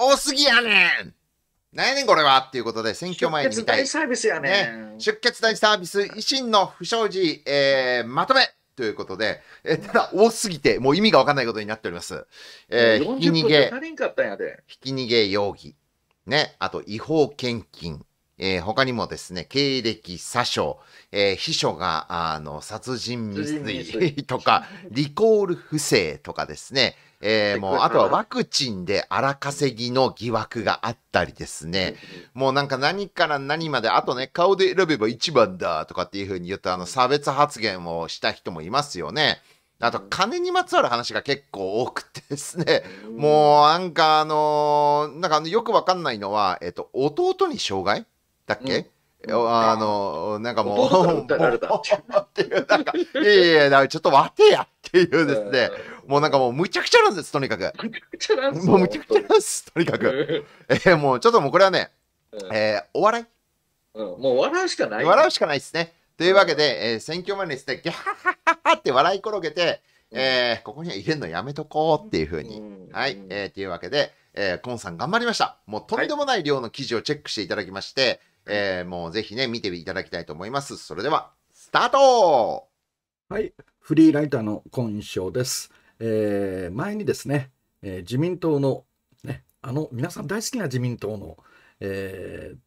多すぎやねんなやねんこれはっていうことで、選挙前に出血大サービスやね出血大サービス、維新の不祥事、えー、まとめということで、えただ多すぎて、もう意味がわかんないことになっております。えー、ひき逃げ、ひき逃げ容疑、ね、あと違法献金、えー、他にもですね、経歴詐称、えー、秘書が、あの、殺人未遂 とか、リコール不正とかですね、えー、もう、あとはワクチンで荒稼ぎの疑惑があったりですね、もうなんか何から何まで、あとね、顔で選べば一番だとかっていうふうに言ったあの差別発言をした人もいますよね。あと、金にまつわる話が結構多くてですね、もうなんかあのー、なんかよくわかんないのは、えっ、と、弟に障害だっけ、うんあの、なんかもう、っていう、なんか、いやいや、ちょっと待てやっていうですね、もうなんかもうむちゃくちゃなんです、とにかく。むちゃくちゃなんですもうむちゃくちゃなんです、とにかく。えー、もうちょっともうこれはね、えー、お笑い、うん、もう笑うしかない、ね、笑うしかないですね。というわけで、えー、選挙前にですね、ギャハハハって笑い転げて、えー、ここには入れるのやめとこうっていうふうに、はい、えー、というわけで、えー、コンさん頑張りました。もうとんでもない量の記事をチェックしていただきまして、はい、えー、もうぜひね、見ていただきたいと思います。それでは、スタートはい、フリーライターのョウです。えー、前にですね、えー、自民党の、ね、あの皆さん大好きな自民党の、えー、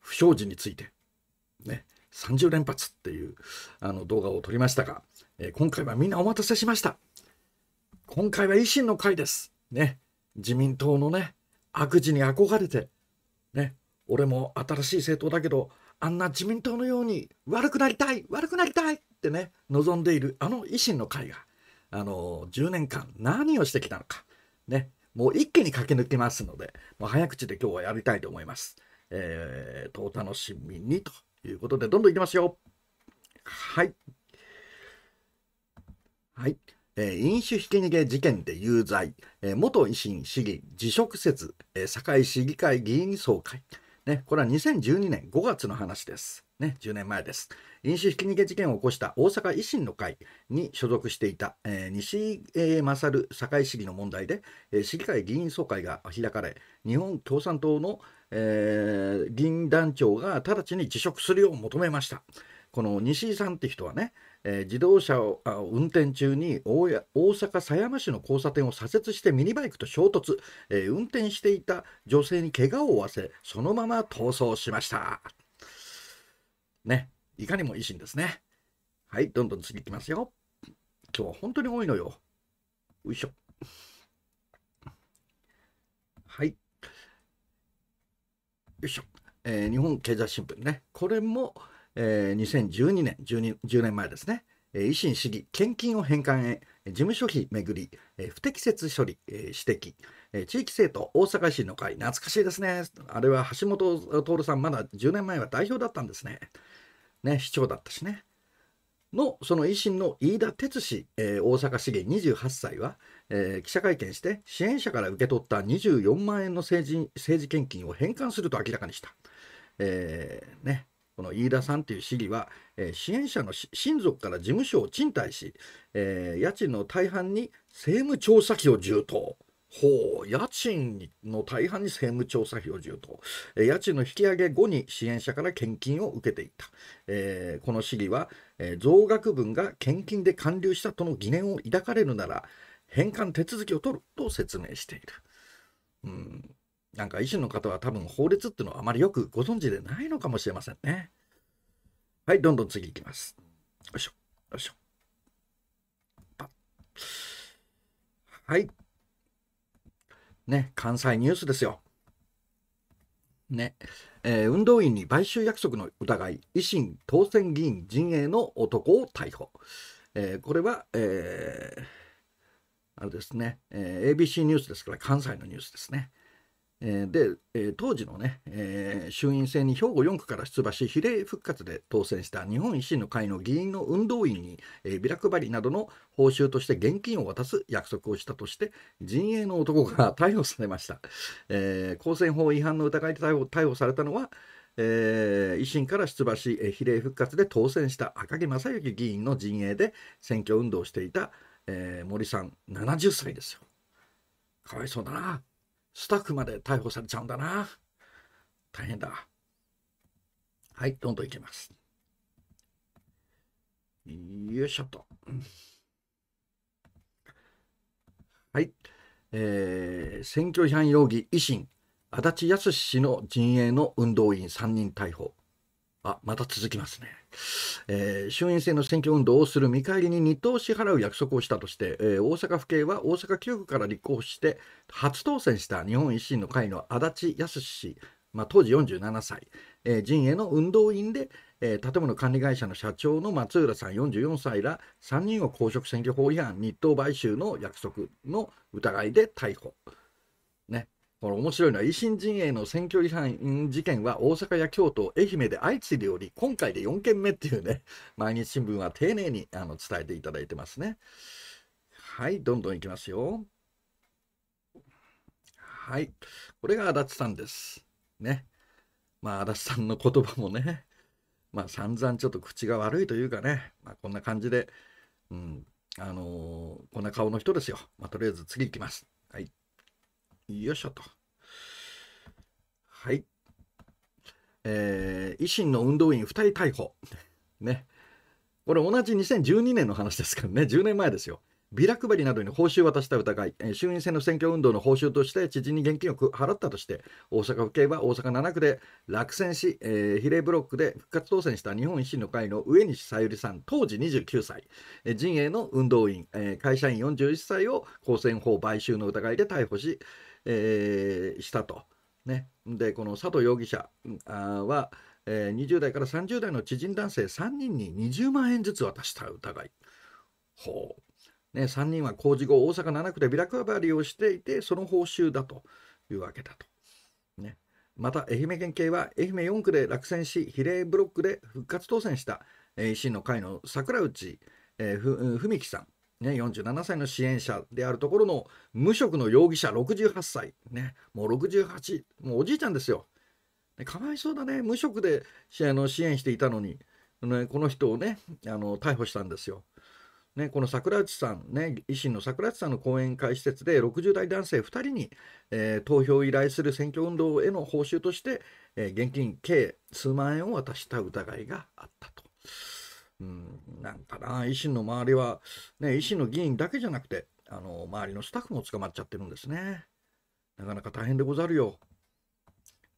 不祥事について、ね、30連発っていうあの動画を撮りましたが、えー、今回はみんなお待たせしました。今回は維新の会です。ね、自民党のね、悪事に憧れて、ね、俺も新しい政党だけど、あんな自民党のように悪くなりたい、悪くなりたいってね、望んでいるあの維新の会が、あの、10年間何をしてきたのか、ね、もう一気に駆け抜けますので、もう早口で今日はやりたいと思います。えー、と、お楽しみにということで、どんどんいきますよ。はい。はい。えー、飲酒ひき逃げ事件で有罪、えー、元維新市議辞職説、え堺市議会議員総会。ね、これは2012年5月の話です。ね、10年前です。飲酒ひき逃げ事件を起こした大阪維新の会に所属していた、えー、西井、勝堺市議の問題で、えー、市議会議員総会が開かれ、日本共産党の、えー、議員団長が直ちに辞職するよう求めました。この西井さんって人はね、えー、自動車を運転中に大阪狭山市の交差点を左折してミニバイクと衝突、えー、運転していた女性に怪我を負わせそのまま逃走しましたねいかにも維新ですねはいどんどん次いきますよ今日は本当に多いのよよいしょはいよいしょ、えー、日本経済新聞ねこれもえー、2012年 10, 10年前ですね、えー、維新市議献金を返還へ事務所費めぐり、えー、不適切処理、えー、指摘、えー、地域政党大阪維新の会懐かしいですねあれは橋本徹さんまだ10年前は代表だったんですねね市長だったしねのその維新の飯田哲司、えー、大阪市議28歳は、えー、記者会見して支援者から受け取った24万円の政治政治献金を返還すると明らかにした、えーね、この飯田さんという市議は、えー、支援者の親族から事務所を賃貸し、えー、家賃の大半に政務調査費を充当。ほう家賃の大半に政務調査費を充当家賃の引き上げ後に支援者から献金を受けていた、えー、この市議は、えー、増額分が献金で還流したとの疑念を抱かれるなら返還手続きを取ると説明している、うん、なんか維新の方は多分法律っていうのはあまりよくご存知でないのかもしれませんね。はい、どんどん次いきます。よいしょ、よいしょ。はい。ね、関西ニュースですよ。ね、えー、運動員に買収約束の疑い、維新当選議員陣営の男を逮捕。えー、これは、えー、あれですね、えー、ABC ニュースですから関西のニュースですね。えー、で、えー、当時のね、えー、衆院選に兵庫4区から出馬し比例復活で当選した日本維新の会の議員の運動員に、えビラ配りなどの報酬として現金を渡す約束をしたとして陣営の男が逮捕されました、え公選法違反の疑いで逮捕逮捕されたのはえー、維新から出馬し、えー、比例復活で当選した赤木正幸議員の陣営で選挙運動をしていた、えー、森さん70歳ですよかわいそうだなスタッフまで逮捕されちゃうんだな大変だはいどんどんいきますよいしょっとはいえー、選挙違反容疑維新足立康氏の陣営の運動員3人逮捕あ、また続きますね。えー、衆院選の選挙運動をする見返りに2等支払う約束をしたとして、えー、大阪府警は大阪9区から立候補して初当選した日本維新の会の足立康氏、まあ、当時47歳、えー、陣営の運動員で、えー、建物管理会社の社長の松浦さん44歳ら3人を公職選挙法違反日当買収の約束の疑いで逮捕。この面白いのは維新陣営の選挙違反事件は大阪や京都、愛媛で相次いでおり、今回で4件目っていうね、毎日新聞は丁寧にあの伝えていただいてますね。はい、どんどんいきますよ。はい、これが足立さんです。ね。まあ、足立さんの言葉もね、まあ、散々ちょっと口が悪いというかね、まあ、こんな感じで、うん、あのー、こんな顔の人ですよ。まあ、とりあえず次いきます。はい。よいしょと。はい。えー、維新の運動員2人逮捕。ね。これ同じ2012年の話ですからね、10年前ですよ。ビラ配りなどに報酬を渡した疑い、え衆院選の選挙運動の報酬として知人に現金を払ったとして、大阪府警は大阪7区で落選し、えー、比例ブロックで復活当選した日本維新の会の上西さゆりさん、当時29歳、え陣営の運動員、えー、会社員41歳を公選法買収の疑いで逮捕し、えー、したと。ね、でこの佐藤容疑者は、えー、20代から30代の知人男性3人に20万円ずつ渡した疑い。ほうね、3人は工事後大阪7区でビラ配りをしていてその報酬だというわけだと。ね、また愛媛県警は愛媛4区で落選し比例ブロックで復活当選した維新の会の桜内文樹、さんね、47歳の支援者であるところの無職の容疑者68歳、ね、もう68もうおじいちゃんですよ、ね、かわいそうだね無職であの支援していたのに、ね、この人をねあの逮捕したんですよ。ね、この桜内さん、ね、維新の桜内さんの講演会施設で60代男性2人に、えー、投票を依頼する選挙運動への報酬として、えー、現金計数万円を渡した疑いがあったと。うん、なんかな、維新の周りは、ね、維新の議員だけじゃなくて、あの周りのスタッフも捕まっちゃってるんですね。なかなか大変でござるよ。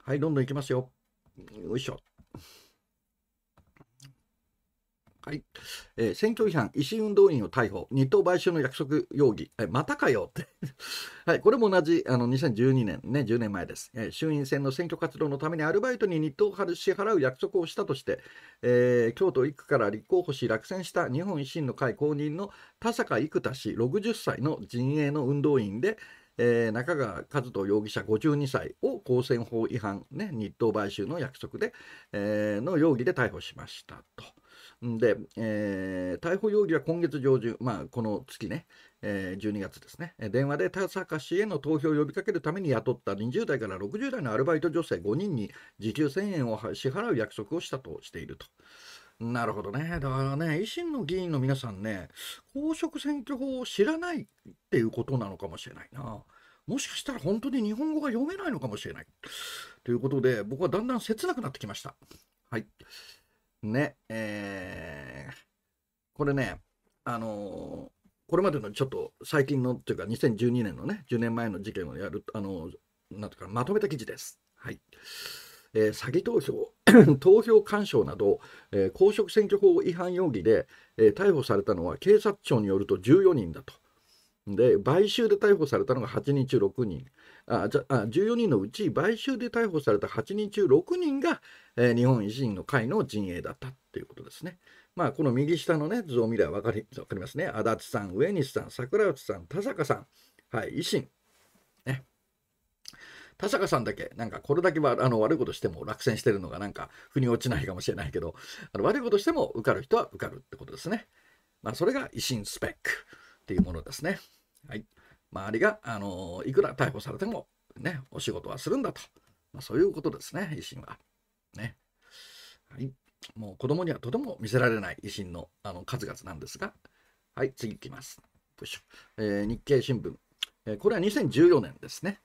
はい、どんどんいきますよ。よいしょ。はい、えー、選挙違反、維新運動員を逮捕、日東買収の約束容疑、えまたかよって、はい、これも同じあの2012年、ね、10年前です、えー、衆院選の選挙活動のためにアルバイトに日東を支払う約束をしたとして、えー、京都1区から立候補し、落選した日本維新の会公認の田坂生田氏60歳の陣営の運動員で、えー、中川和人容疑者52歳を公選法違反、ね、日東買収の約束で、えー、の容疑で逮捕しましたと。で、えー、逮捕容疑は今月上旬、まあ、この月ね、えー、12月ですね、電話で田坂氏への投票を呼びかけるために雇った20代から60代のアルバイト女性5人に時給1000円を支払う約束をしたとしていると。なるほどね。だからね、維新の議員の皆さんね、公職選挙法を知らないっていうことなのかもしれないな。もしかしたら本当に日本語が読めないのかもしれない。ということで、僕はだんだん切なくなってきました。はい。ね、えー、これね、あのー、これまでのちょっと最近のというか2012年のね10年前の事件をやるあのなんとかまとめた記事です。はいえー、詐欺投票 投票干渉など、えー、公職選挙法違反容疑で、えー、逮捕されたのは警察庁によると14人だとで買収で逮捕されたのが8人中6人ああ14人のうち買収で逮捕された8人中6人が、えー、日本維新の会の陣営だったということですね。まあ、この右下の、ね、図を見れば分かり分かりますね。足立さん、上西さん、桜内さん、田坂さん、はい、維新。田坂さんだけ、なんかこれだけはあの悪いことしても落選してるのがなんか腑に落ちないかもしれないけど、あの悪いことしても受かる人は受かるってことですね。まあ、それが維新スペックっていうものですね。はい。周りが、あのいくら逮捕されても、ね、お仕事はするんだと、まあ、そういうことですね、維新は。ね。はい。もう子供にはとても見せられない維新のあの数々なんですが、はい、次いきます。えー、日経新聞、えー、これは2014年ですね。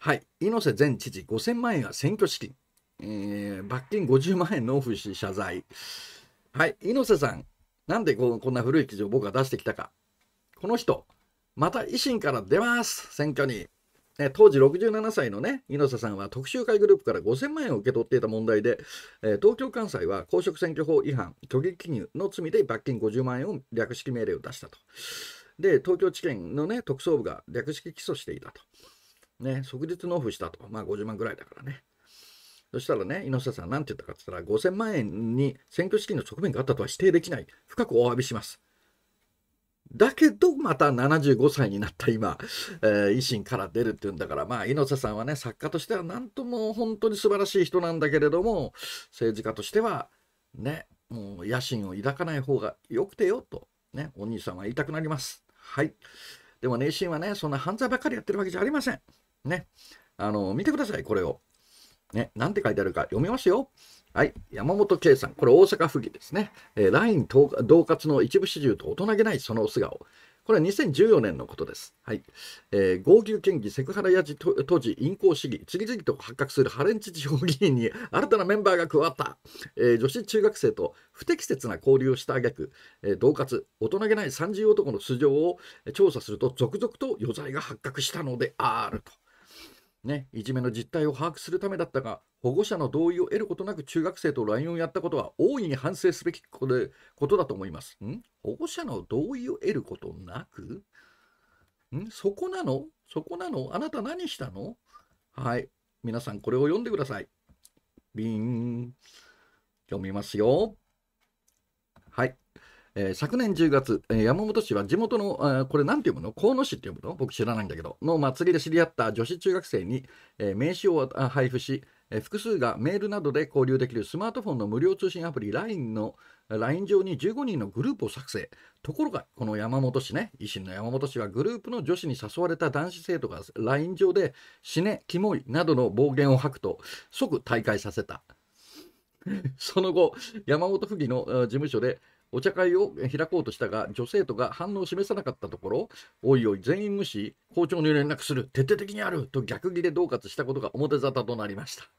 はい、猪瀬前知事5000万円が選挙資金、えー、罰金50万円納付し謝罪。はい、猪瀬さん、なんでこんな古い記事を僕が出してきたか。この人、また維新から出ます選挙に、ね、当時67歳のね猪瀬さんは特集会グループから5000万円を受け取っていた問題で、えー、東京関西は公職選挙法違反虚偽記入の罪で罰金50万円を略式命令を出したとで東京地検のね特捜部が略式起訴していたと、ね、即日納付したとまあ50万ぐらいだからねそしたらね、猪瀬さん、なんて言ったかって言ったら、5000万円に選挙資金の側面があったとは否定できない、深くお詫びします。だけどまた75歳になった今、えー、維新から出るっていうんだからまあ猪瀬さんはね作家としては何とも本当に素晴らしい人なんだけれども政治家としてはねもう野心を抱かない方がよくてよとねお兄さんは言いたくなります。はいでもね維新はねそんな犯罪ばっかりやってるわけじゃありません。ねあの見てくださいこれを。ねなんて書いてあるか読みますよ。はい。山本圭さん。これ大阪府議ですね。えー、LINE 同活の一部始終と大人げないその素顔。これは2014年のことです。はい。えー、合議県議、セクハラやじ都時、隠行市議、次々と発覚するハレンチ地方議員に新たなメンバーが加わった。えー、女子中学生と不適切な交流をした挙句、えー、同活、大人げない30男の素性を調査すると、続々と余罪が発覚したのであると。ね、いじめの実態を把握するためだったが保護者の同意を得ることなく中学生と LINE をやったことは大いに反省すべきことことだと思いますん保護者の同意を得ることなくんそこなのそこなのあなた何したのはい皆さんこれを読んでくださいビーン読みますよはいえー、昨年10月、えー、山本市は地元の、えー、これ何て読むの河野市って読むの僕知らないんだけど、の祭りで知り合った女子中学生に、え名刺を配布し、え複数がメールなどで交流できるスマートフォンの無料通信アプリ LINE の LINE 上に15人のグループを作成。ところが、この山本市ね、維新の山本市はグループの女子に誘われた男子生徒が LINE 上で死ね、キモいなどの暴言を吐くと即退会させた。その後、山本府議の事務所で、お茶会を開こうとしたが、女生徒が反応を示さなかったところ、おいおい、全員無視、校長に連絡する、徹底的にあると逆ギレ恫喝したことが表沙汰となりました。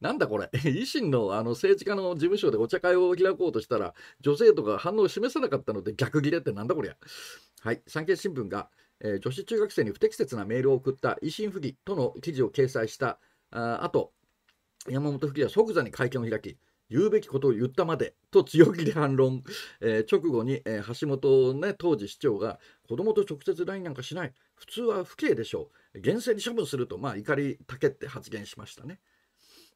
なんだこれ、維新のあの政治家の事務所でお茶会を開こうとしたら、女性とか反応を示さなかったので逆ギレってなんだこりゃ。はい、産経新聞が、えー、女子中学生に不適切なメールを送った維新府議との記事を掲載したあと、山本府議は即座に会見を開き、言うべきことを言ったまでと強気で反論、えー、直後に、えー、橋本、ね、当時市長が子供と直接 LINE なんかしない普通は不敬でしょう厳正に処分すると、まあ、怒りたけって発言しましたね。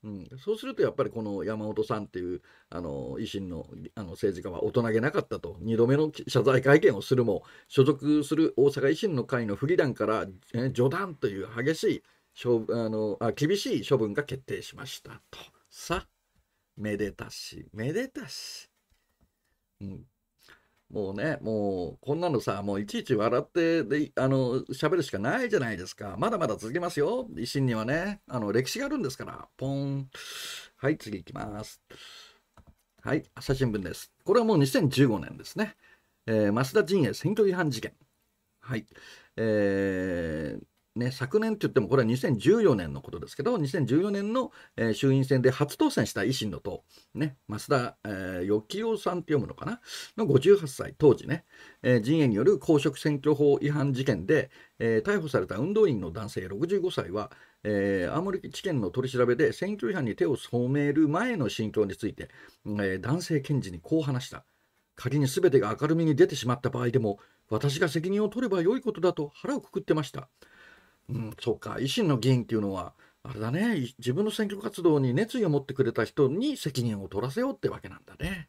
うん、そうするとやっぱりこの山本さんっていうあの維新のあの政治家は大人げなかったと2度目の謝罪会見をするも所属する大阪維新の会の不義団から、えー、序談という激しいあのあ厳しい処分が決定しましたと。さあめでたし、めでたし。うん。もうね、もう、こんなのさ、もういちいち笑って、で、あの、喋るしかないじゃないですか。まだまだ続けますよ。維新にはね、あの、歴史があるんですから。ポン。はい、次行きます。はい、朝日新聞です。これはもう2015年ですね。えー、増田陣営選挙違反事件。はい。えーね、昨年って言ってもこれは2014年のことですけど2014年の、えー、衆院選で初当選した維新の党、ね、増田、えー、幸男さんって読むのかなの58歳当時ね、えー、陣営による公職選挙法違反事件で、えー、逮捕された運動員の男性65歳は、えー、青森地検の取り調べで選挙違反に手を染める前の心境について、えー、男性検事にこう話した。仮に全てが明るみに出てしまった場合でも私が責任を取れば良いことだと腹をくくってました。うん、そうか、維新の議員っていうのは、あれだね、自分の選挙活動に熱意を持ってくれた人に責任を取らせようってわけなんだね。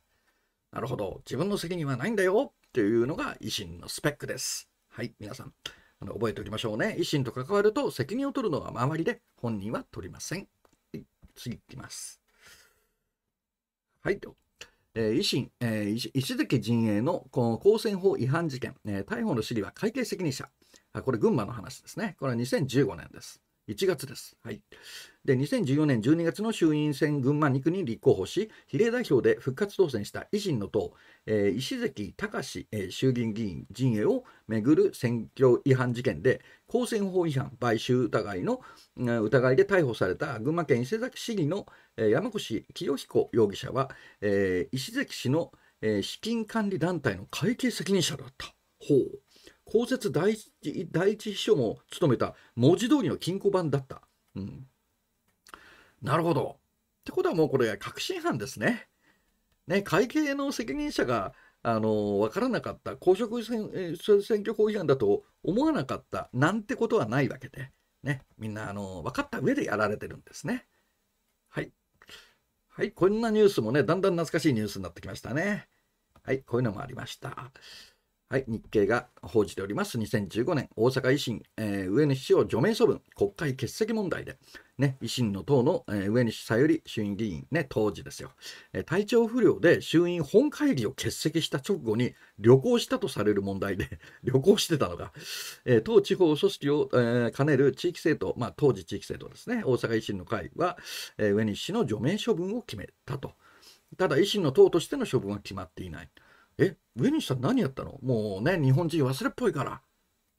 なるほど、自分の責任はないんだよっていうのが維新のスペックです。はい、皆さん、あの覚えておきましょうね。維新と関わると責任を取るのは周りで、本人は取りません。はい、次いきます。はい、えー、維新、えー、石関陣営の公選法違反事件、えー、逮捕の市議は会計責任者、あこれ群馬の話ですねこれは2015年です1月です、はい、で2014年12月の衆院選群馬2区に立候補し比例代表で復活当選した維新の党、えー、石関隆、えー、衆議院議員陣営をめぐる選挙違反事件で公選法違反買収疑いの、うん、疑いで逮捕された群馬県伊勢崎市議の、えー、山越清彦容疑者は、えー、石関市の、えー、資金管理団体の会計責任者だった。ほう公設第一第一秘書も務めた文字通りの金庫番だった。うん、なるほど。ってことはもうこれ確信犯ですね。ね会計の責任者があの分からなかった公職選挙法違反だと思わなかったなんてことはないわけで、ね、みんなあの分かった上でやられてるんですね。はい、はい、こんなニュースもねだんだん懐かしいニュースになってきましたね。はい、こういうのもありました。はい、日経が報じております2015年大阪維新、えー、上西氏を除名処分国会欠席問題で、ね、維新の党の、えー、上西さゆり衆院議員、ね、当時ですよ、えー、体調不良で衆院本会議を欠席した直後に旅行したとされる問題で 旅行してたのが、えー、党地方組織を、えー、兼ねる地域政党、まあ、当時地域政党ですね大阪維新の会は、えー、上西氏の除名処分を決めたとただ維新の党としての処分は決まっていない。え、上西さん何やったのもうね、日本人忘れっぽいから、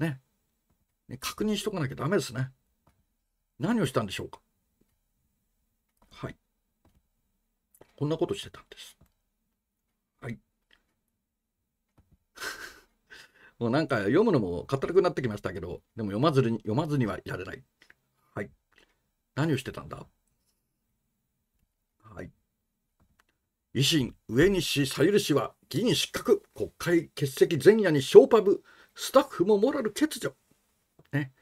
ね、ね確認しとかなきゃダメですね。何をしたんでしょうかはい。こんなことしてたんです。はい。もうなんか読むのも硬くなってきましたけど、でも読まずに、読まずにはやれない。はい。何をしてたんだはい。維新、上西さゆる氏は議員失格、国会欠席前夜にショーパブ、スタッフもモラル欠如。ね。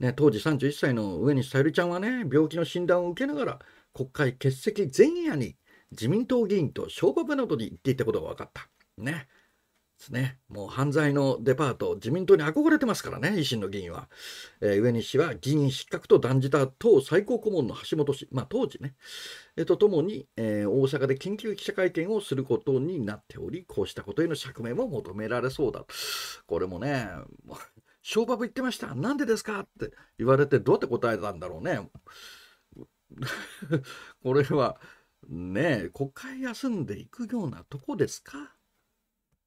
ね、当時31歳の上西さゆりちゃんはね、病気の診断を受けながら、国会欠席前夜に自民党議員とショーパブなどに行っていたことが分かった。ね。ですね。もう犯罪のデパート、自民党に憧れてますからね、維新の議員は。えー、上西は議員失格と断じた党最高顧問の橋本氏、まあ当時ね、えー、とともに、えー、大阪で緊急記者会見をすることになっており、こうしたことへの釈明も求められそうだ。これもね、ショー言ってました。なんでですかって言われて、どうやって答えたんだろうね。これは、ねえ、国会休んでいくようなとこですか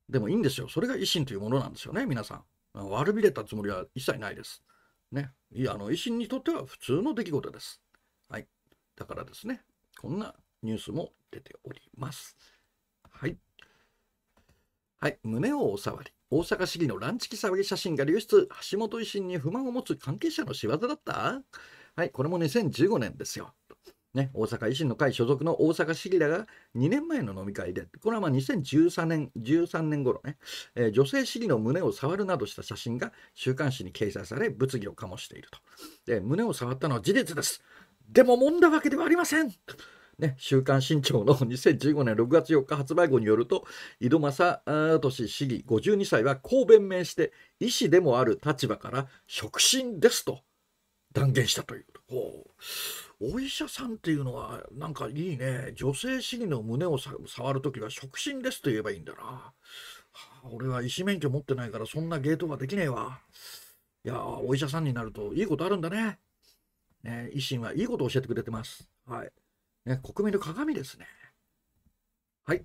でもいいんですよ。それが維新というものなんですよね、皆さん。悪びれたつもりは一切ないです。ね。いや、あの、維新にとっては普通の出来事です。はい。だからですね、こんなニュースも出ております。はい。はい。胸をお触り。大阪市議のランチキ騒ぎ写真が流出。橋本維新に不満を持つ関係者の仕業だったはい。これも2015年ですよ。ね、大阪維新の会所属の大阪市議らが2年前の飲み会で、これはまあ2013年、13年頃ね、えー、女性市議の胸を触るなどした写真が週刊誌に掲載され、物議を醸していると。で、胸を触ったのは事実です。でも揉んだわけではありませんね、週刊新潮の2015年6月4日発売後によると井戸正俊市議52歳はこう弁明して医師でもある立場から触診ですと断言したという。お医者さんっていうのはなんかいいね女性市議の胸を触るときは触診ですと言えばいいんだな、はあ、俺は医師免許持ってないからそんなゲートができねえわいやお医者さんになるといいことあるんだねね維新はいいこと教えてくれてますはいね国民の鏡ですねはい、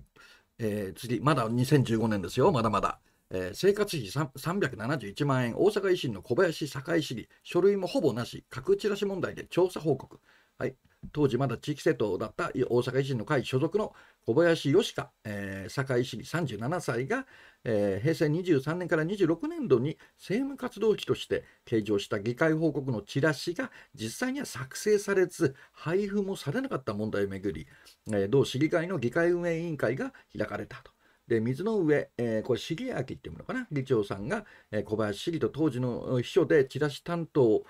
えー、次まだ2015年ですよまだまだえー、生活費371万円、大阪維新の小林堺市議、書類もほぼなし、角打ち出し問題で調査報告、はい、当時まだ地域政党だった大阪維新の会所属の小林義香、えー、堺市議37歳が、えー、平成23年から26年度に政務活動費として計上した議会報告のチラシが実際には作成されず配布もされなかった問題をめぐり、えー、同市議会の議会運営委員会が開かれたと。で水の上、えー、これ、重明っていうのかな、議長さんが、えー、小林市議と当時の秘書でチラシ担当を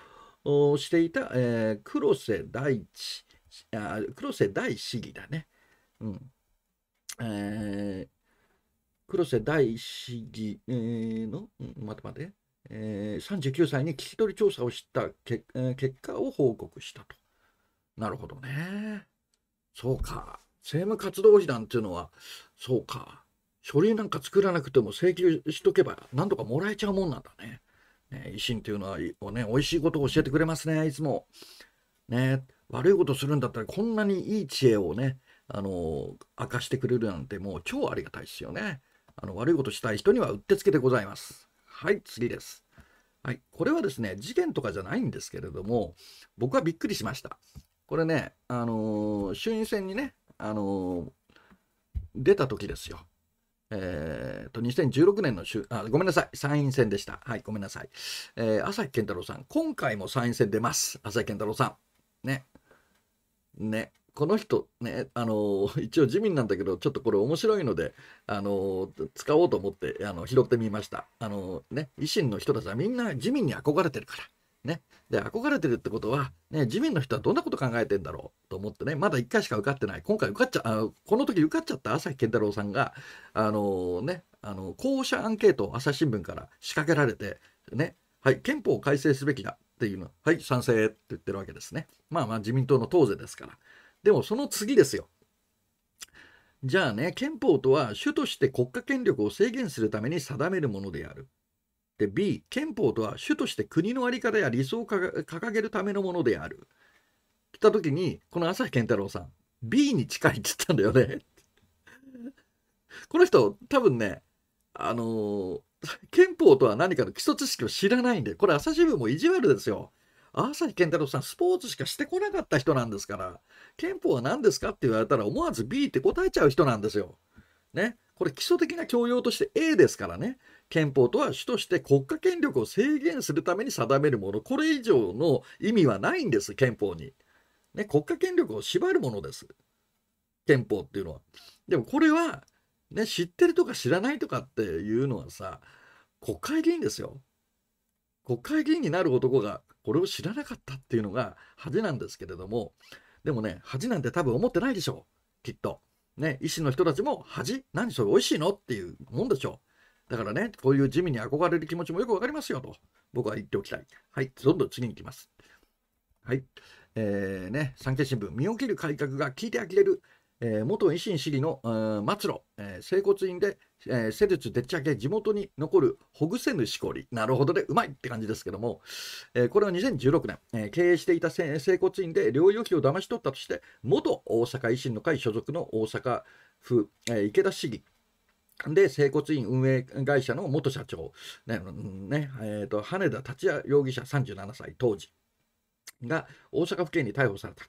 していた、えー、黒瀬大地あ黒瀬大市議だね、うんえー、黒瀬大市議の、うん、待て待て、えー、39歳に聞き取り調査をしたけ、えー、結果を報告したと。なるほどね。そうか。政務活動費なっていうのは、そうか。書類なんか作らなくても請求しとけば、なんとかもらえちゃうもんなんだね。維新というのは、ね、美味しいことを教えてくれますね、いつも。ね、悪いことするんだったら、こんなにいい知恵をね、あの、明かしてくれるなんて、もう超ありがたいですよね。あの、悪いことしたい人にはうってつけでございます。はい、次です。はい、これはですね、事件とかじゃないんですけれども、僕はびっくりしました。これね、あのー、衆院選にね、あのー、出た時ですよ。えーと、と2016年の週あ、ごめんなさい、参院選でした。はい、ごめんなさい。えー、朝日健太郎さん、今回も参院選出ます、朝日健太郎さん。ね。ね。この人ね、あのー、一応自民なんだけど、ちょっとこれ面白いので、あのー、使おうと思って、あの、拾ってみました。あのー、ね、維新の人たちはみんな自民に憧れてるから。ね。で、憧れてるってことは、ね、自民の人はどんなこと考えてんだろうと思ってね、まだ1回しか受かってない。今回受かっちゃ、あこの時受かっちゃった朝日健太郎さんが、あのー、ね、あの、校舎アンケートを朝日新聞から仕掛けられて、ね、はい、憲法を改正すべきだっていうの、はい、賛成って言ってるわけですね。まあまあ自民党の党勢ですから。でもその次ですよ。じゃあね、憲法とは主として国家権力を制限するために定めるものである。で B 憲法とは主として国の在り方や理想を掲げるためのものである来た時にこの朝日健太郎さん B に近いって言ったんだよね この人多分ねあのー、憲法とは何かの基礎知識を知らないんでこれ朝日新聞も意地悪ですよ朝日健太郎さんスポーツしかしてこなかった人なんですから憲法は何ですかって言われたら思わず B って答えちゃう人なんですよねこれ基礎的な教養として A ですからね憲法とは主として国家権力を制限するために定めるものこれ以上の意味はないんです憲法に、ね、国家権力を縛るものです憲法っていうのはでもこれは、ね、知ってるとか知らないとかっていうのはさ国会議員ですよ国会議員になる男がこれを知らなかったっていうのが恥なんですけれどもでもね恥なんて多分思ってないでしょきっとね医師の人たちも恥何それ美味しいのっていうもんでしょうだからね、こういう地味に憧れる気持ちもよくわかりますよと、僕は言っておきたい。はい、どんどん次に行きます。はい、えー、ね、産経新聞、身を切る改革が聞いて呆れる、えー、元維新市議の末路、えー、整骨院で、えー、施術でっち上げ、地元に残るほぐせぬしこり、なるほどで、ね、うまいって感じですけども、えー、これは2016年、えー、経営していた整骨院で療養費を騙し取ったとして、元大阪維新の会所属の大阪府、えー、池田市議、で、整骨院運営会社の元社長、ね、ね、えー、と、羽田達也容疑者37歳当時が大阪府警に逮捕された。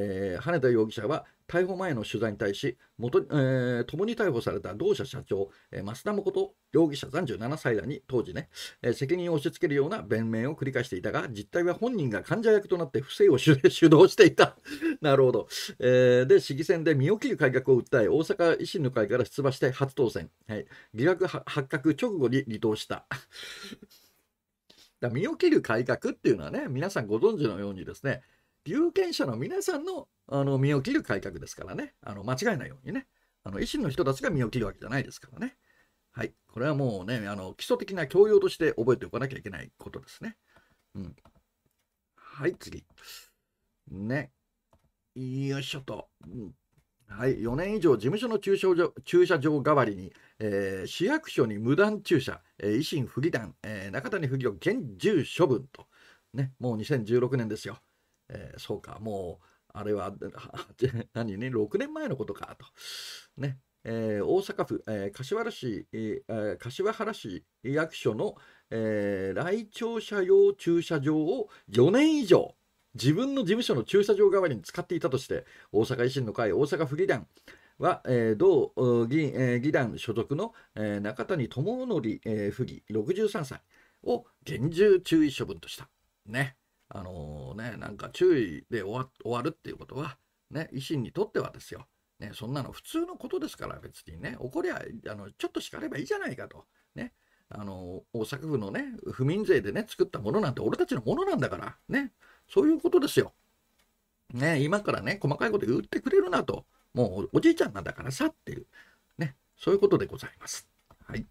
えー、羽田容疑者は逮捕前の取材に対し元、えー、共に逮捕された同社社長、えー、増田誠容疑者37歳らに当時ね、えー、責任を押し付けるような弁明を繰り返していたが実態は本人が患者役となって不正を 主導していた なるほど、えー、で市議選で身を切る改革を訴え大阪維新の会から出馬して初当選、はい、疑惑発覚直後に離党した だ身を切る改革っていうのはね皆さんご存知のようにですね有権者の皆さんのあの身を切る改革ですからね、あの間違いないようにね、あの維新の人たちが身を切るわけじゃないですからね。はい、これはもうね、あの基礎的な教養として覚えておかなきゃいけないことですね。うん、はい、次。ね。よいしょと。うんはい、4年以上事務所の駐車場駐車場代わりに、えー、市役所に無断駐車、えー、維新不議団、えー、中谷不義を厳重処分と、ね、もう2016年ですよ。えー、そうか、もう、あれは、何ね、6年前のことか、と。ね、えー、大阪府、えー、柏原市、えー、柏原市役所の、え来庁舎用駐車場を4年以上、自分の事務所の駐車場代わりに使っていたとして、大阪維新の会大阪府議団、は、えー、同議,、えー、議団所属の、えー、中谷智則、えー、府議63歳を厳重注意処分とした。ね。あのー、ね、なんか注意で終わるっていうことは、ね、維新にとってはですよ、ね、そんなの普通のことですから別にね、怒りゃあのちょっと叱ればいいじゃないかと、ね、あの大阪府のね、不民税でね、作ったものなんて俺たちのものなんだから、ね、そういうことですよ。ね、今からね、細かいこと言ってくれるなと、もうおじいちゃんなんだからさっていう、ね、そういうことでございます。はい。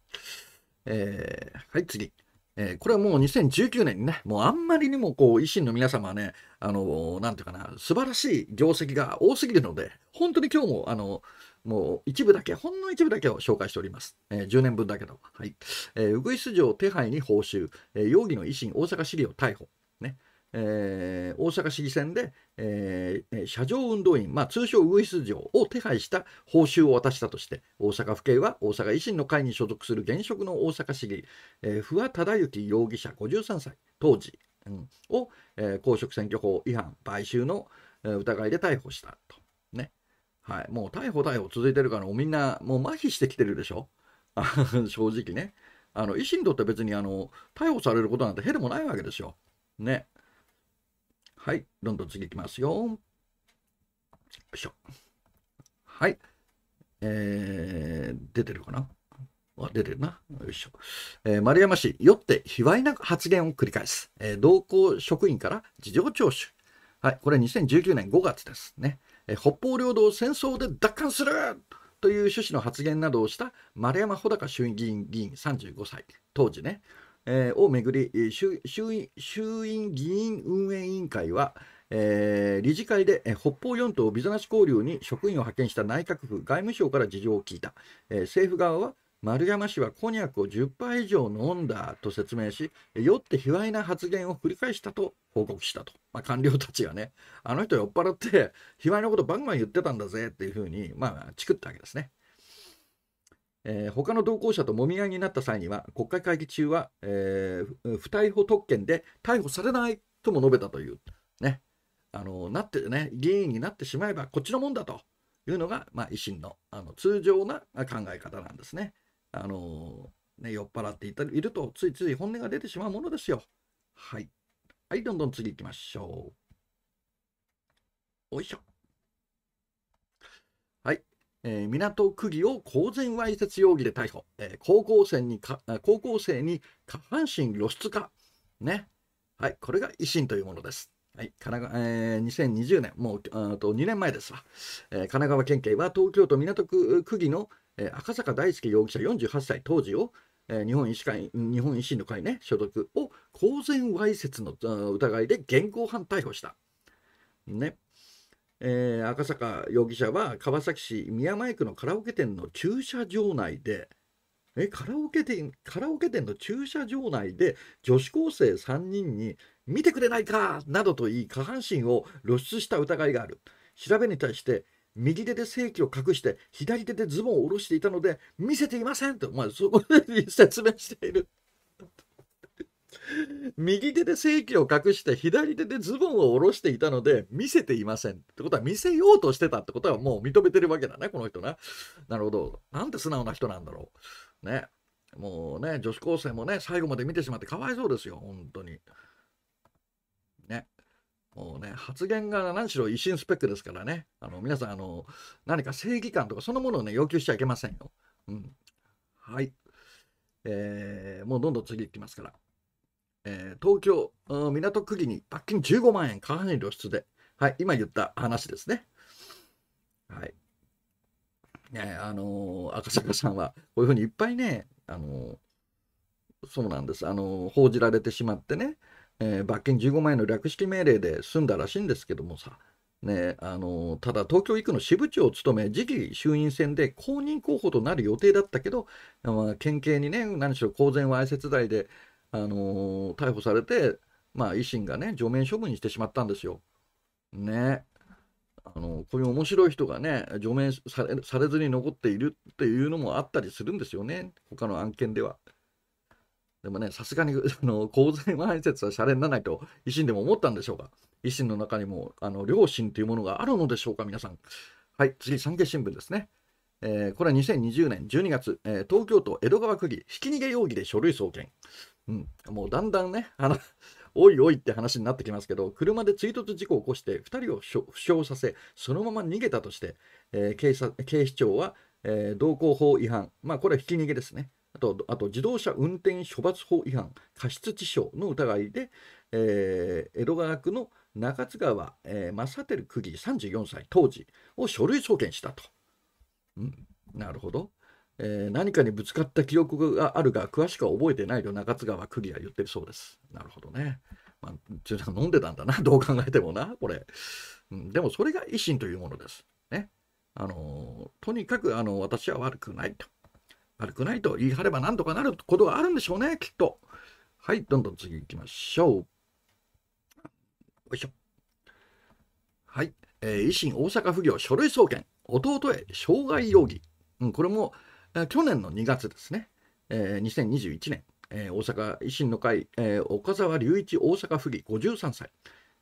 えー、はい、次。えー、これはもう2019年にね、もうあんまりにもこう、維新の皆様はね、あの、なんていうかな、素晴らしい業績が多すぎるので、本当に今日も、あの、もう一部だけ、ほんの一部だけを紹介しております。えー、10年分だけど。はい。えー、ウグイス城手配に報酬、えー、容疑の維新、大阪市議を逮捕。ね。えー、大阪市議選で、えー、車上運動員、まあ、通称ウグイス城を手配した報酬を渡したとして大阪府警は大阪維新の会に所属する現職の大阪市議、えー、不破忠之容疑者53歳当時、うん、を、えー、公職選挙法違反買収の、え疑いで逮捕したと。ねはい、もう逮捕逮捕続いてるからみんなもう麻痺してきてるでしょ 正直ね。あの維新にとって別にあの逮捕されることなんてへでもないわけですよ。ね。はい、どんどん次いきますよ。よいしょ。はい。えー、出てるかなあ出てるな。よいしょ。えー、丸山氏、酔って卑猥な発言を繰り返す。えー、同行職員から事情聴取。はい、これ2019年5月ですね。えー、北方領土を戦争で奪還するという趣旨の発言などをした丸山穂高衆議院議員35歳、当時ね、えー、をめぐり衆院議員運営委員会は、えー、理事会で、え北方四島ビザなし交流に職員を派遣した内閣府外務省から事情を聞いた、えー、政府側は丸山氏はコニャクを10杯以上飲んだと説明し酔って卑猥な発言を繰り返したと報告したと、まあ、官僚たちがねあの人酔っ払って卑猥なことバンバン言ってたんだぜっていうふうにまあチクったわけですね。えー、他の同行者ともみ合いになった際には国会会議中は、えー、不逮捕特権で逮捕されないとも述べたというねあのなってね議員になってしまえばこっちのもんだというのが、まあ、維新のあの通常な考え方なんですね。あのね酔っ払っていたいるとついつい本音が出てしまうものですよ。はい、はい、どんどん次行きましょう。おいしょ。えー、港区議を公然わいせつ容疑で逮捕、えー、高校生にか高校生に下半身露出か、ねはい、これが維新というものです。はい神奈川えー、2020年、もうあと2年前ですわ、えー、神奈川県警は東京都港区区議の、えー、赤坂大輔容疑者48歳当時を、えー、日本医師会日本維新の会、ね、所属を公然わいせつの疑いで現行犯逮捕した。ねえー、赤坂容疑者は川崎市宮前区のカラオケ店の駐車場内でえカラオケ店カラオケ店の駐車場内で女子高生3人に「見てくれないか!」などと言い下半身を露出した疑いがある調べに対して右手で性器を隠して左手でズボンを下ろしていたので見せていませんと、まあ、そこで 説明している。右手で正規を隠して左手でズボンを下ろしていたので見せていません。ってことは見せようとしてたってことはもう認めてるわけだね、この人ななるほど。なんて素直な人なんだろう。ね。もうね、女子高生もね、最後まで見てしまってかわいそうですよ、本当に。ね。もうね、発言が何しろ維新スペックですからね。あの、皆さん、あの、何か正義感とかそのものをね、要求しちゃいけませんよ。うん。はい。えー、もうどんどん次いきますから。えー、東京、港区議に罰金15万円、下半身露出で。はい、今言った話ですね。はい。ね、あのー、赤坂さんは、こういうふうにいっぱいね、あのー、そうなんです、あのー、報じられてしまってね、え罰金15万円の略式命令で済んだらしいんですけどもさ、ね、あのただ東京医区の支部長を務め、次期衆院選で公認候補となる予定だったけど、まあ、県警にね、何しろ公然わいせつ罪で、あのー、逮捕されて、まあ、維新がね、除名処分にしてしまったんですよ。ね。あのこういう面白い人がね、除名されされずに残っているっていうのもあったりするんですよね、他の案件では。でもね、さすがに あの公然わいせつはしゃれにならないと、維新でも思ったんでしょうか。維新の中にもあの良心というものがあるのでしょうか、皆さん。はい、次、産経新聞ですね。えー、これは2020年12月、えー、東京都江戸川区議、ひき逃げ容疑で書類送検。うん、もうだんだんね、あの おいおいって話になってきますけど、車で追突事故を起こして2人を負傷させ、そのまま逃げたとして、えー、警察警視庁は、えー、道交法違反、まあ、これはひき逃げですね。あと、あと自動車運転処罰法違反、過失致傷の疑いで、えー、江戸川区の中津川、えー、正輝区議34歳、当時を書類送検したと。うん、なるほど。えー、何かにぶつかった記憶があるが詳しくは覚えてないと中津川クリア言ってるそうです。なるほどね。まあ、中断飲んでたんだな、どう考えてもな、これ。うん、でもそれが維新というものです。ね。あのー、とにかくあの私は悪くないと。悪くないと言い張れば何とかなることがあるんでしょうね、きっと。はい、どんどん次行きましょう。よいしょ。はい、えー、維新大阪府業書類送検。弟へ障害容疑、うん、これも去年の2月ですね、えー、2021年、えー、大阪維新の会、えー、岡沢隆一大阪府議53歳、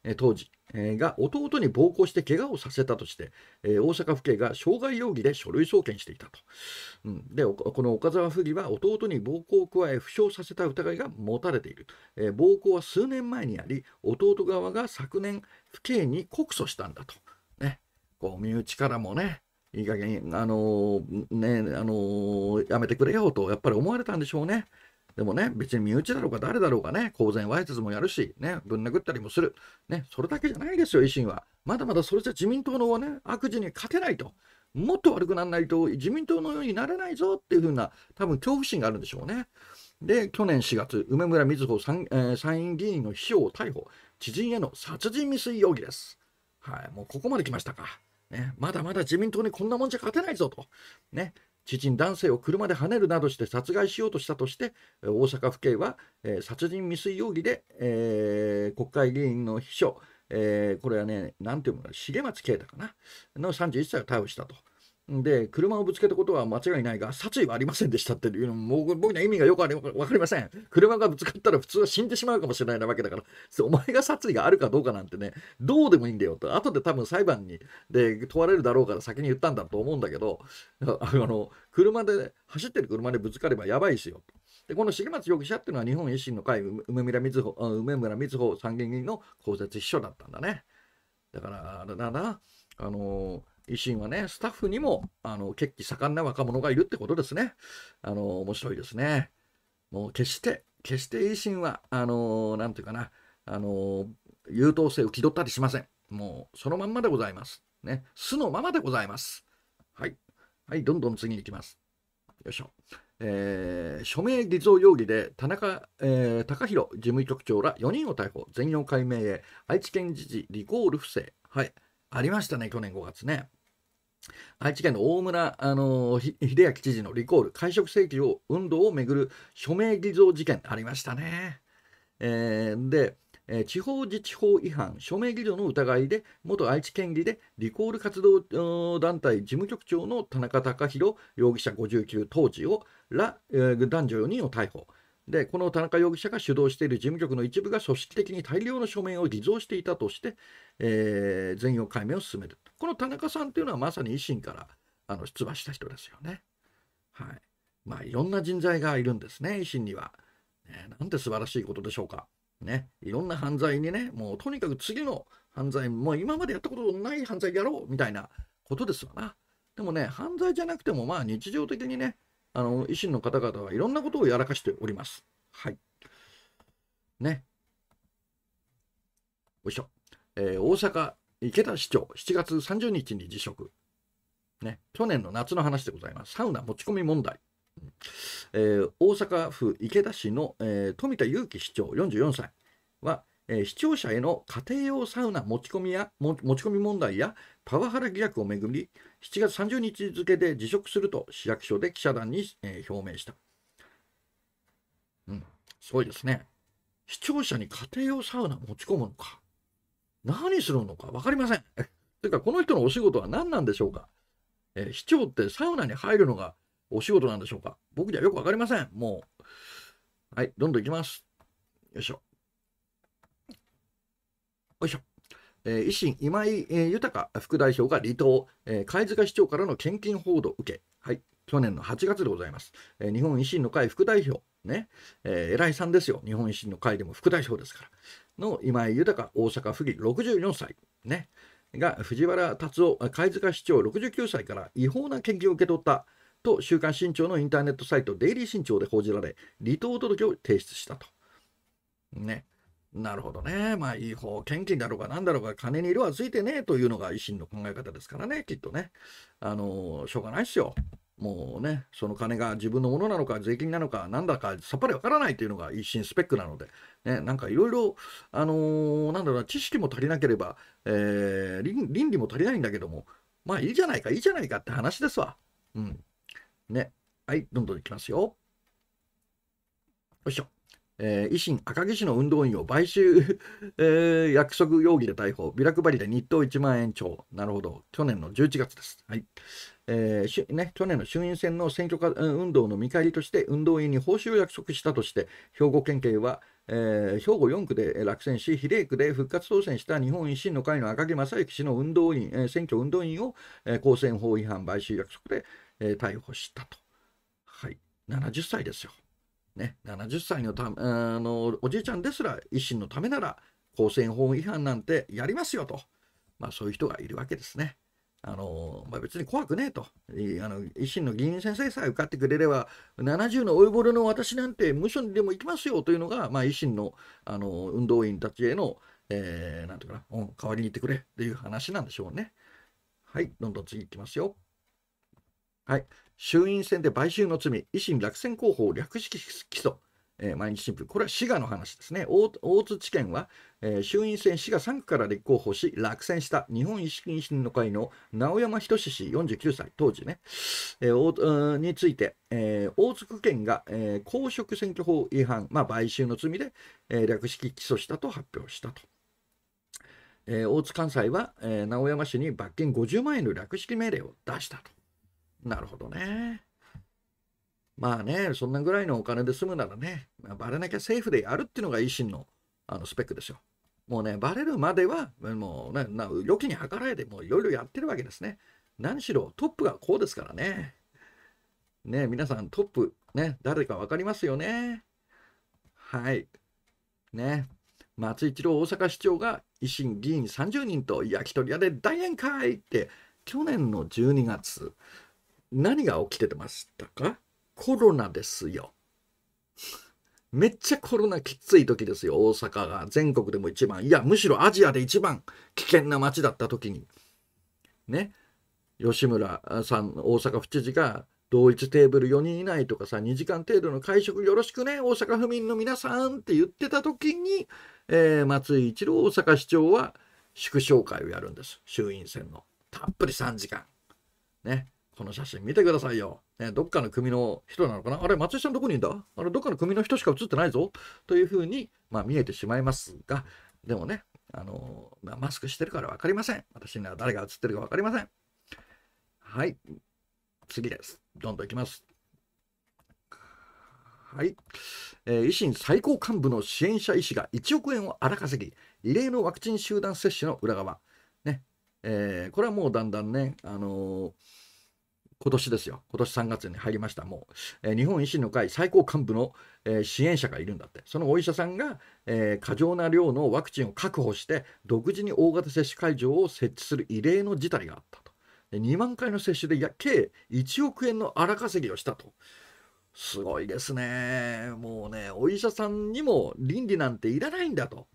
えー、当時、えー、が弟に暴行して怪我をさせたとして、えー、大阪府警が傷害容疑で書類送検していたと、うん、でこの岡沢府議は弟に暴行を加え負傷させた疑いが持たれている、えー、暴行は数年前にあり弟側が昨年府警に告訴したんだと、ね身内からもね、いい加減、あのー、ね、あのー、やめてくれよと、やっぱり思われたんでしょうね。でもね、別に身内だろうが誰だろうがね、公然わいせつもやるし、ね、ぶん殴ったりもする。ね、それだけじゃないですよ、維新は。まだまだそれじゃ自民党の、ね、悪事に勝てないと。もっと悪くならないと自民党のようになれないぞっていうふうな、多分恐怖心があるんでしょうね。で、去年4月、梅村みずほ参,、えー、参院議員の秘書を逮捕、知人への殺人未遂容疑です。はい、もうここまで来ましたか。ね、まだまだ自民党にこんなもんじゃ勝てないぞと、ね、知人男性を車ではねるなどして殺害しようとしたとして大阪府警は、えー、殺人未遂容疑で、えー、国会議員の秘書、えー、これはねなんていうのか重松啓太かなの31歳を逮捕したと。で、車をぶつけたことは間違いないが、殺意はありませんでしたっていうのも、僕には意味がよくわかりません。車がぶつかったら普通は死んでしまうかもしれないわけだから、お前が殺意があるかどうかなんてね、どうでもいいんだよと、後で多分裁判にで問われるだろうから先に言ったんだと思うんだけど、あの、車で、走ってる車でぶつかればやばいですよで、この重松容疑者っていうのは日本維新の会、梅村瑞穂、梅村瑞穂参議院議員の公設秘書だったんだね。だから、あれだな、あのー維新はね、スタッフにも、あの、血気盛んな若者がいるってことですね。あの、面白いですね。もう決して、決して維新は、あの、なんていうかな、あの、優等生を気取ったりしません。もう、そのまんまでございます。ね、素のままでございます。はい。はい、どんどん次に行きます。よいしょ。えー、署名偽造容疑で田中、えー、高弘事務局長ら4人を逮捕、全容解明へ、愛知県知事、リコール不正。はい、ありましたね、去年5月ね。愛知県の大村、あの秀明知事のリコール、会食請求を運動をめぐる署名偽造事件ありましたね。えー、で、えー、地方自治法違反、署名偽造の疑いで、元愛知県議でリコール活動団体事務局長の田中貴弘容疑者59当時をら、えー、男女4人を逮捕。でこの田中容疑者が主導している事務局の一部が組織的に大量の書面を偽造していたとして、えー、全容解明を進めるこの田中さんというのはまさに維新からあの出馬した人ですよね。はいまあ、いろんな人材がいるんですね、維新には。ね、なんて素晴らしいことでしょうか。ね、いろんな犯罪にね、もうとにかく次の犯罪、もう今までやったことのない犯罪やろうみたいなことですわな。でもね、犯罪じゃなくても、まあ日常的にね、あの維新の方々はいろんなことをやらかしております。はい。ね。おいしょ。えー、大阪池田市長、7月30日に辞職。ね、去年の夏の話でございます。サウナ持ち込み問題。えー、大阪府池田市の、えー、富田裕樹市長44歳は、えー、視聴者への家庭用サウナ持ち込みや持ち込み問題やパワハラ疑惑をめぐり7月30日付で辞職すると市役所で記者団に、えー、表明した、うん、すごいですね視聴者に家庭用サウナ持ち込むのか何するのか分かりませんというかこの人のお仕事は何なんでしょうか、えー、市長ってサウナに入るのがお仕事なんでしょうか僕じゃよく分かりませんもうはいどんどんいきますよいしょいしょ。えー、維新今井、えー、豊副代表が離党、えー、貝塚市長からの献金報道受け、はい、去年の8月でございます、えー、日本維新の会副代表ね、えー、偉いさんですよ日本維新の会でも副代表ですからの今井豊大阪府議64歳ねが藤原達夫貝塚市長69歳から違法な献金を受け取ったと週刊新潮のインターネットサイトデイリー新潮で報じられ離党届を提出したとねなるほどね。まあ、違法献金だろうが何だろうが金に色はついてねえというのが維新の考え方ですからね、きっとね。あの、しょうがないっすよ。もうね、その金が自分のものなのか、税金なのか、なんだかさっぱりわからないというのが一新スペックなので、ね、なんかいろいろ、あのー、なんだろう知識も足りなければ、えー、倫理も足りないんだけども、まあいいじゃないか、いいじゃないかって話ですわ。うん。ね。はい、どんどんいきますよ。よいしょ。えー、維新赤城市の運動員を買収 えー、約束容疑で逮捕、ビラ配りで日当1万円超、なるほど、去年の11月です。はいえーね、去年の衆院選の選挙運動の見返りとして、運動員に報酬を約束したとして、兵庫県警は、えー、兵庫4区で落選し、比例区で復活当選した日本維新の会の赤木正幸氏の運動員、えー、選挙運動員を、えー、公選法違反買収約束で、えー、逮捕したと。はい、70歳ですよ。ね、70歳のたあのおじいちゃんですら維新のためなら公選法違反なんてやりますよと、まあ、そういう人がいるわけですね。あのまあ、別に怖くねえとあの維新の議員先生さえ受かってくれれば70の老いぼれの私なんて無所にでも行きますよというのが、まあ、維新のあの運動員たちへの、えー、なんていうかな、うん、代わりに行ってくれっていう話なんでしょうね。はいどんどん次いきますよ。はい衆院選で買収の罪、維新落選候補を略式起訴。えー、毎日新聞、これは滋賀の話ですね。大津地検は、えー、衆院選滋賀3区から立候補し、落選した日本維新の会の直山仁志氏49歳、当時ね、えー、について、えー、大津区県が、えー、公職選挙法違反、まあ、買収の罪で、えー、略式起訴したと発表したと。えー、大津関西は、えー、直山氏に罰金50万円の略式命令を出したと。なるほどね。まあね、そんなぐらいのお金で済むならね、まあ、バレなきゃセーフでやるっていうのが維新のあのスペックですよ。もうね、バレるまでは、もうね、な良きに計らえでもういろいろやってるわけですね。何しろトップがこうですからね。ね、皆さんトップ、ね、誰か分かりますよね。はい。ね、松井一郎大阪市長が維新議員30人と焼き鳥屋で大宴会って去年の12月何が起きてましたかコロナですよ。めっちゃコロナきつい時ですよ、大阪が。全国でも一番。いや、むしろアジアで一番危険な街だった時に。ね。吉村さん、大阪府知事が、同一テーブル4人以内とかさ、2時間程度の会食よろしくね、大阪府民の皆さんって言ってた時に、えー、松井一郎大阪市長は、祝勝会をやるんです。衆院選の。たっぷり3時間。ね。この写真見てくださいよ。ね、どっかの組の人なのかなあれ、松井さんどこにいんだあれ、どっかの組の人しか写ってないぞというふうに、まあ、見えてしまいますが、でもね、あのまあ、マスクしてるから分かりません。私には誰が写ってるか分かりません。はい。次です。どんどんいきます。はい、えー、維新最高幹部の支援者医師が1億円を荒稼ぎ、異例のワクチン集団接種の裏側。ねえー、これはもうだんだんね、あのー今年ですよ今年3月に入りましたもう、えー、日本維新の会最高幹部の、えー、支援者がいるんだってそのお医者さんが、えー、過剰な量のワクチンを確保して独自に大型接種会場を設置する異例の事態があったとで2万回の接種でや計1億円の荒稼ぎをしたと。すごいですね。もうね、お医者さんにも倫理なんていらないんだと。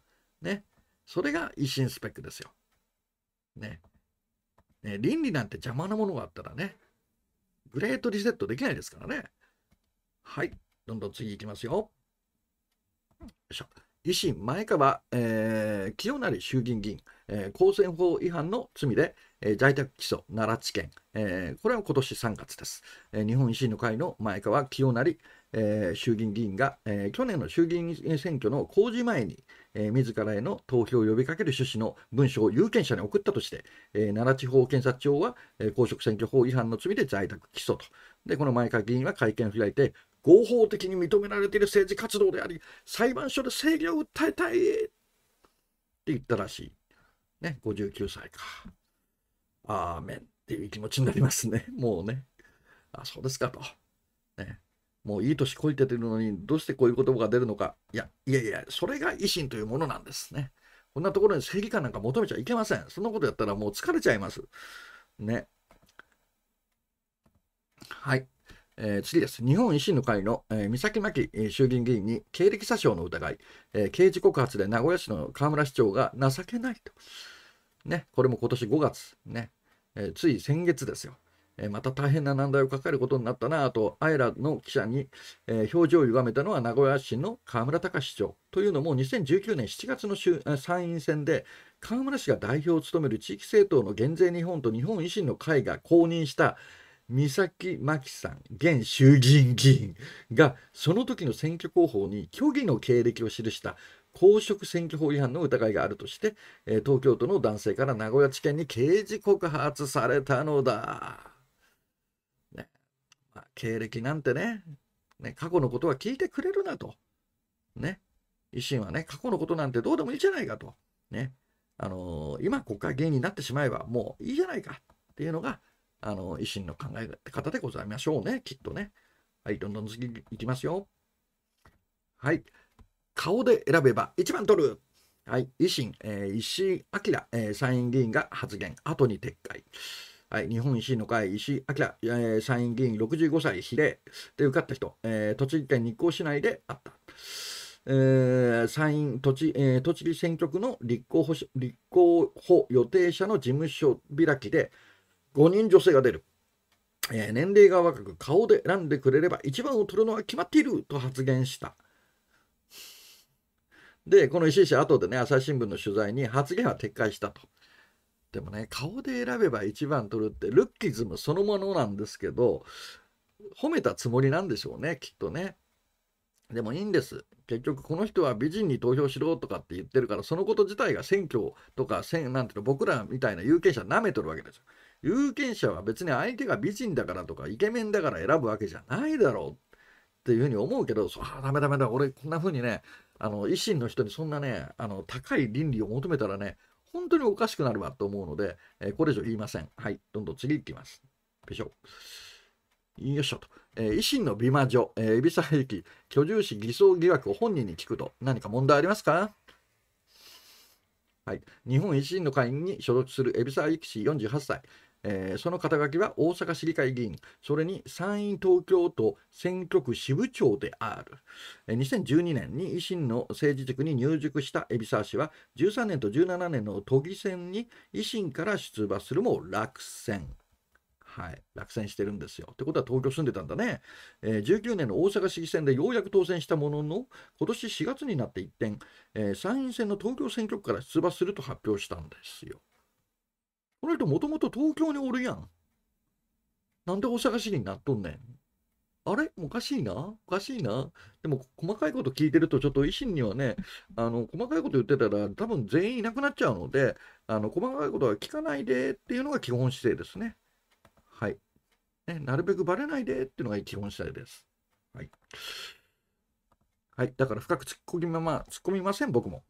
ね。それが維新スペックですよ。ね。ね倫理なんて邪魔なものがあったらね、グレートリセットできないですからね。はい。どんどん次いきますよ。よいしょ。維新、前川、えー、清成衆議院議員、えー、公選法違反の罪で、えー、在宅起訴、奈良地検、えー、これは今年3月です。えー、日本維新の会の前川清成、えー、衆議院議員が、えー、去年の衆議院選挙の公示前に、えー、自らへの投票を呼びかける趣旨の文書を有権者に送ったとして、えー、奈良地方検察庁は、えー、公職選挙法違反の罪で在宅起訴と。で、この前川議員は会見を開いて、合法的に認められている政治活動であり、裁判所で正義を訴えたいって言ったらしい。ね、59歳か。アーメンっていう気持ちになりますね。もうね。あ、そうですかと。もういい年こいててるのにどうしてこういう言葉が出るのかいやいやいやそれが維新というものなんですねこんなところに正義感なんか求めちゃいけませんそんなことやったらもう疲れちゃいますねはい、えー、次です日本維新の会の、えー、三崎真紀衆議院議員に経歴詐称の疑い、えー、刑事告発で名古屋市の河村市長が情けないとねこれも今年5月ね、えつい先月ですよえまた大変な難題を抱えることになったなとあえらの記者に、え表情を歪めたのは名古屋市の河村隆市長というのも2019年7月の衆参院選で河村氏が代表を務める地域政党の減税日本と日本維新の会が公認した三崎真紀さん現衆議院議員がその時の選挙候補に虚偽の経歴を記した公職選挙法違反の疑いがあるとして、東京都の男性から名古屋地検に刑事告発されたのだ。経歴なんてね、ね、過去のことは聞いてくれるなと。ね。維新はね、過去のことなんてどうでもいいじゃないかと。ね。あのー、今国会議員になってしまえばもういいじゃないかっていうのが、あのー、維新の考え方でございましょうね、きっとね。はい、どんどん次いきますよ。はい。顔で選べば1番取る。はい、維新、えー、石井明、えー、参院議員が発言、後に撤回。はい、日本維新の会、石井明、えー、参院議員65歳、比例で受かった人、えー、栃木県日光市内であった。えー、参院栃,、えー、栃木選挙区の立候補立候補予定者の事務所開きで5人女性が出る、えー、年齢が若く顔で選んでくれれば一番を取るのは決まっていると発言した。で、この石井氏は後でね、朝日新聞の取材に発言は撤回したと。でもね顔で選べば1番取るってルッキズムそのものなんですけど褒めたつもりなんでしょうねきっとね。でもいいんです。結局この人は美人に投票しろとかって言ってるからそのこと自体が選挙とかなんていうの僕らみたいな有権者舐めとるわけですよ。有権者は別に相手が美人だからとかイケメンだから選ぶわけじゃないだろうっていうふうに思うけど「ああダメダメだ俺こんなふうにねあの維新の人にそんなねあの高い倫理を求めたらね本当におかしくなるわと思うので、えー、これ以上言いません。はい、どんどん次いきます。よいしょ。よいしょと。えー、維新の美魔女、えー、海老沢由紀、居住史偽装疑惑を本人に聞くと、何か問題ありますかはい、日本維新の会に所属する海老沢由紀氏48歳、えー、その肩書きは大阪市議会議員、それに参院東京都選挙区支部長である。2012年に維新の政治塾に入塾した海老沢氏は、13年と17年の都議選に維新から出馬するも落選。はい、落選してるんですよ。ってことは東京住んでたんだね、えー、19年の大阪市議選でようやく当選したものの、今年4月になって一転、えー、参院選の東京選挙区から出馬すると発表したんですよ。この人もともと東京におるやん。なんで大阪市になっとんねん。あれおかしいなおかしいなでも細かいこと聞いてるとちょっと維新にはねあの細かいこと言ってたら多分全員いなくなっちゃうのであの細かいことは聞かないでっていうのが基本姿勢ですね。はい。ね、なるべくばれないでっていうのが基本姿勢です。はい。はい、だから深く突っ込みまま突っ込みません僕も。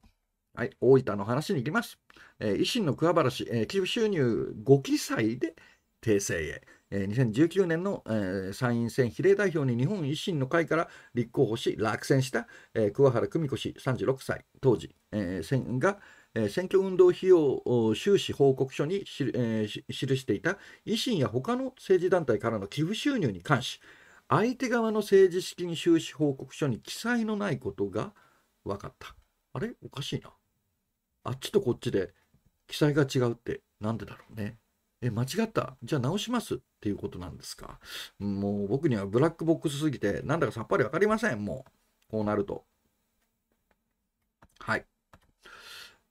はい、大分の話に行きます。えー、維新の桑原氏、えー、寄付収入5記載で訂正へ。えー、2019年の、えー、参院選比例代表に日本維新の会から立候補し落選した、えー、桑原久美子氏36歳当時、えー、が、えー、選挙運動費用収支報告書にし、えー、記していた維新や他の政治団体からの寄付収入に関し相手側の政治資金収支報告書に記載のないことが分かったあれおかしいなあっちとこっちで記載が違うって何でだろうね。え、間違ったじゃあ直しますっていうことなんですか。もう僕にはブラックボックスすぎて、なんだかさっぱりわかりません、もう。こうなると。はい。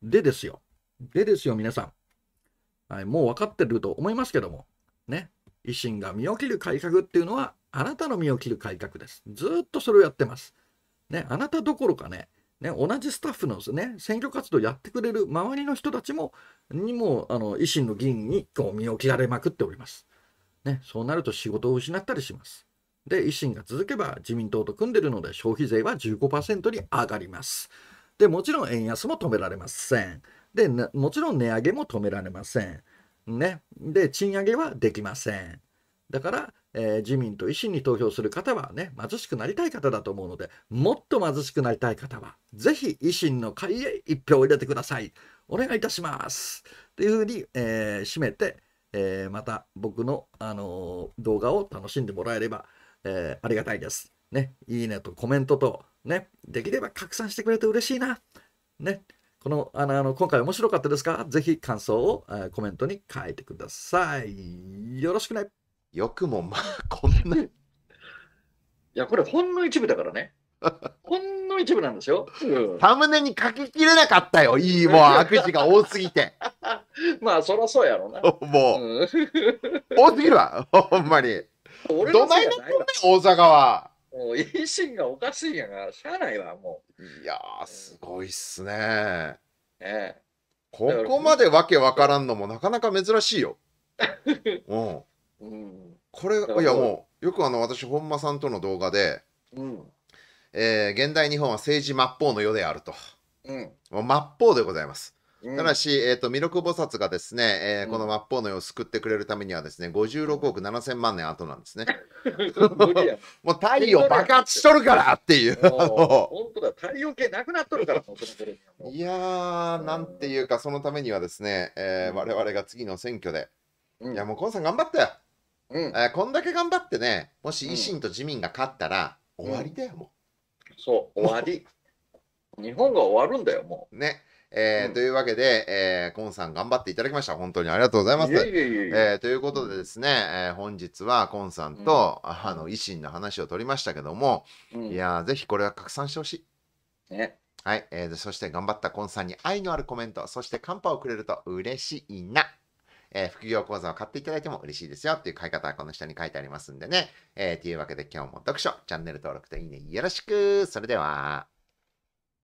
でですよ。でですよ、皆さん。はい、もう分かってると思いますけども。ね。維新が身を切る改革っていうのは、あなたの身を切る改革です。ずっとそれをやってます。ね。あなたどころかね、ね、同じスタッフのですね、選挙活動やってくれる周りの人たちも、にもあの維新の議員にこう身を切られまくっております。ね、そうなると仕事を失ったりします。で、維新が続けば自民党と組んでるので消費税は15%に上がります。で、もちろん円安も止められません。で、もちろん値上げも止められません。ね、で、賃上げはできません。だから、えー、自民と維新に投票する方はね、貧しくなりたい方だと思うので、もっと貧しくなりたい方は、ぜひ維新の会へ一票を入れてください。お願いいたします。というふうに、えー、締めて、えー、また僕の、あのー、動画を楽しんでもらえれば、えありがたいです。ね、いいねとコメントと、ね、できれば拡散してくれて嬉しいな。ね、この、あの、あの今回面白かったですかぜひ感想を、えコメントに書いてください。よろしくね。よくもまあこんな。いや、これほんの一部だからね。ほんの一部なんですよ。うん、サムネに書ききれなかったよ。いい、もう悪事が多すぎて。まあ、そらそうやろな。もう、多すぎるわ、ほんまに。俺のせいじゃないわ。大阪は。もう、維新がおかしいやが、しゃあないわ、もう。いやすごいっすね。ねここまでわけわからんのもなかなか珍しいよ。うん。これいやもうよくあの私本間さんとの動画で、うんえー、現代日本は政治末法の世であると、うん、もう末法でございます。ただし、えーと、弥勒菩薩がですね、えー、この末法の世を救ってくれるためにはですね56億7000万年後なんですね。や もう太陽爆発しとるからっていう。本当だ太陽系なくなっとるからいやーなんていうかそのためにはですね、えー、我々が次の選挙で、うん、いやもうコンさん頑張ったよ。うん、こんだけ頑張ってねもし維新と自民が勝ったら、終わりだよもう、そう終わり日本が終わるんだよもうねえー、うん、というわけで、えー、コンさん頑張っていただきました。本当にありがとうございます。えということでですね、えー、本日はコンさんと、うん、あの維新の話を取りましたけども、うん、いやぜひこれは拡散してほしい。ね。はい、えー、そして頑張ったコンさんに愛のあるコメント、そしてカンパをくれると嬉しいな。えー、副業講座を買っていただいても嬉しいですよっていう買い方はこの下に書いてありますんでね。えー、というわけで今日も読書、チャンネル登録といいねよろしくそれでは。